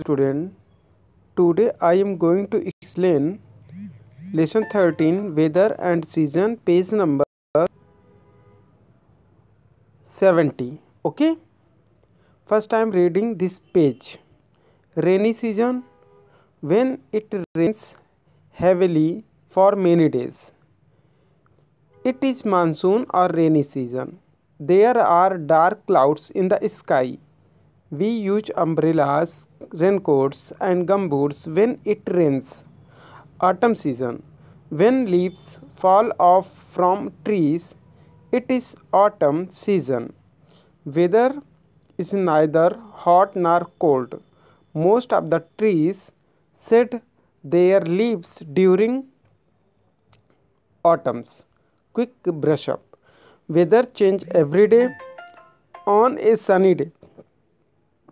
student today i am going to explain lesson 13 weather and season page number 70 okay first i am reading this page rainy season when it rains heavily for many days it is monsoon or rainy season there are dark clouds in the sky we use umbrellas raincoats and gumboots when it rains. Autumn season. When leaves fall off from trees, it is autumn season. Weather is neither hot nor cold. Most of the trees shed their leaves during autumns. Quick brush up. Weather change every day on a sunny day.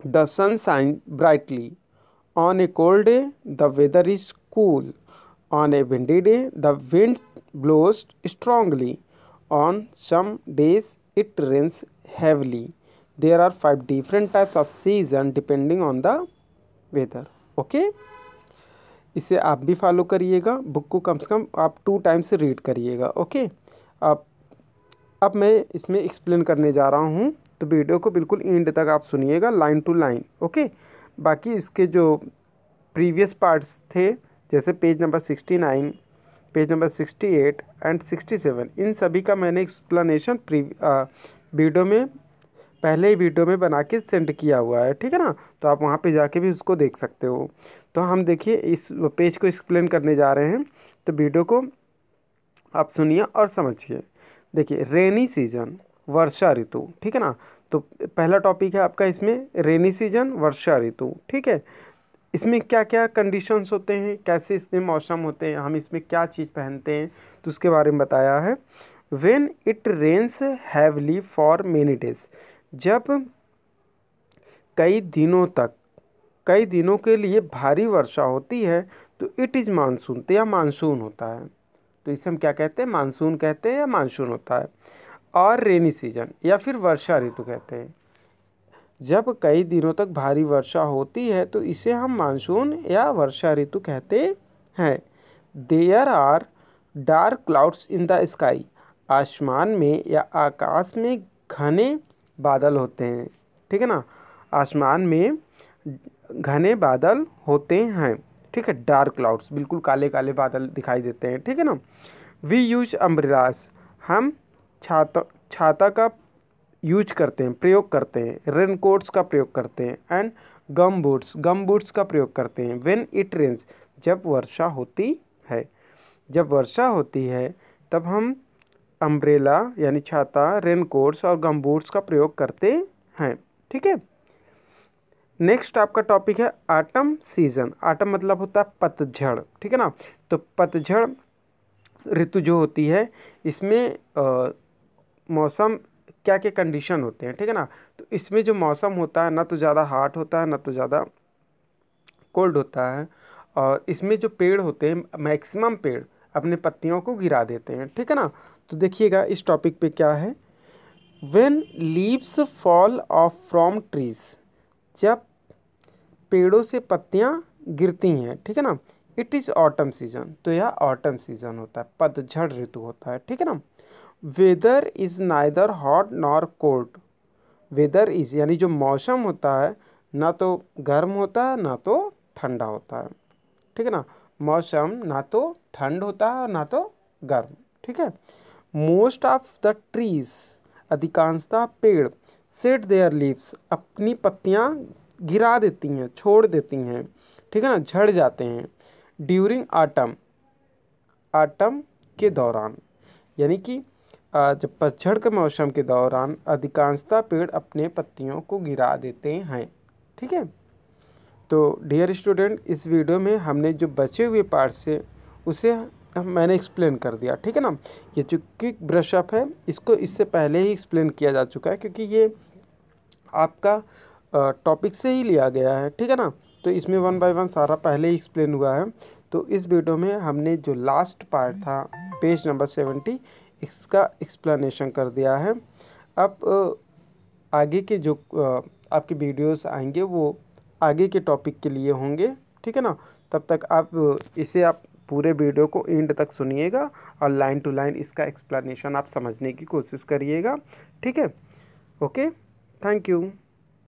The sun shines brightly on a cold day the weather is cool on a windy day the wind blows strongly on some days it rains heavily there are five different types of season depending on the weather okay इसे आप भी follow करिएगा book को कम से कम आप two times read करिएगा okay अब अब मैं इसमें एक्सप्लेन करने जा रहा हूँ तो वीडियो को बिल्कुल एंड तक आप सुनिएगा लाइन टू लाइन ओके बाकी इसके जो प्रीवियस पार्ट्स थे जैसे page number sixty nine page number sixty eight and sixty seven इन सभी का मैंने एक्सप्लेनेशन प्री वीडियो में पहले ही वीडियो में बना के सेंड किया हुआ है ठीक है ना तो आप वहाँ पे जाके भी उसको देख सकते हो तो हम देखिए इस पेज को एक्सप्लेन करने जा रहे हैं तो वीडियो को आप सुनिए और समझिए देखिए रेनी सीजन वर्षा ऋतु ठीक है ना तो पहला टॉपिक है आपका इसमें रेनी सीजन वर्षा ऋतु ठीक है इसमें क्या क्या कंडीशंस होते हैं कैसे इसमें मौसम होते हैं हम इसमें क्या चीज़ पहनते हैं तो उसके बारे में बताया है when it rains heavily for many days जब कई दिनों तक कई दिनों के लिए भारी वर्षा होती है तो इट इज़ मानसून या मानसून होता है तो इसे हम क्या कहते हैं मानसून कहते हैं या मानसून होता है और रेनी सीजन या फिर वर्षा ऋतु कहते हैं जब कई दिनों तक भारी वर्षा होती है तो इसे हम मानसून या वर्षा ऋतु कहते हैं there are dark clouds in the sky आसमान में या आकाश में घने बादल होते हैं ठीक है ना आसमान में घने बादल होते हैं ठीक है डार्क क्लाउड्स बिल्कुल काले काले बादल दिखाई देते हैं ठीक है ना वी यूज अम्ब्रेलास हम छाता छाता का यूज करते हैं प्रयोग करते हैं रेन कोट्स का प्रयोग करते हैं and gum boots gum boots का प्रयोग करते हैं व्हेन इट रेंस जब वर्षा होती है जब वर्षा होती है तब हम अम्ब्रेला यानी छाता रेन कोट्स और गम बूट्स का प्रयोग करते हैं ठीक है नेक्स्ट आपका टॉपिक है आटम सीजन आटम मतलब होता है पतझड़ ठीक है ना तो पतझड़ ऋतु जो होती है इसमें मौसम क्या क्या कंडीशन होते हैं ठीक है ना तो इसमें जो मौसम होता है ना तो ज़्यादा हार्ट होता है ना तो ज़्यादा कोल्ड होता है और इसमें जो पेड़ होते हैं मैक्सिमम पेड़ अपने पत्तियों को गिरा देते हैं ठीक है ना तो देखिएगा इस टॉपिक पे क्या है when leaves fall off from trees जब पेड़ों से पत्तियाँ गिरती हैं ठीक है ना इट इज़ ऑटम सीजन तो यह ऑटम सीजन होता है पतझड़ ऋतु होता है ठीक है ना weather is neither hot nor cold weather is यानी जो मौसम होता है ना तो गर्म होता है ना तो ठंडा होता है ठीक है ना मौसम ना तो ठंड होता है ना तो गर्म ठीक है मोस्ट ऑफ द ट्रीज अधिकांशता पेड़ सेट देयर लीव्स अपनी पत्तियाँ गिरा देती हैं छोड़ देती हैं ठीक है ना झड़ जाते हैं ड्यूरिंग आटम आटम के दौरान यानी कि आज पतझड़ के मौसम के दौरान अधिकांशता पेड़ अपने पत्तियों को गिरा देते हैं ठीक है तो डियर स्टूडेंट इस वीडियो में हमने जो बचे हुए पार्ट से उसे मैंने एक्सप्लेन कर दिया ठीक है ना ये जो क्विक ब्रशअप है इसको इससे पहले ही एक्सप्लेन किया जा चुका है क्योंकि ये आपका टॉपिक से ही लिया गया है ठीक है ना तो इसमें वन बाय वन सारा पहले ही एक्सप्लेन हुआ है तो इस वीडियो में हमने जो लास्ट पार्ट था पेज नंबर सेवेंटी इसका एक्सप्लेनेशन कर दिया है अब आगे के जो आपके वीडियोस आएंगे वो आगे के टॉपिक के लिए होंगे ठीक है ना तब तक आप इसे आप पूरे वीडियो को एंड तक सुनिएगा और लाइन टू लाइन इसका एक्सप्लेनेशन आप समझने की कोशिश करिएगा ठीक है ओके थैंक यू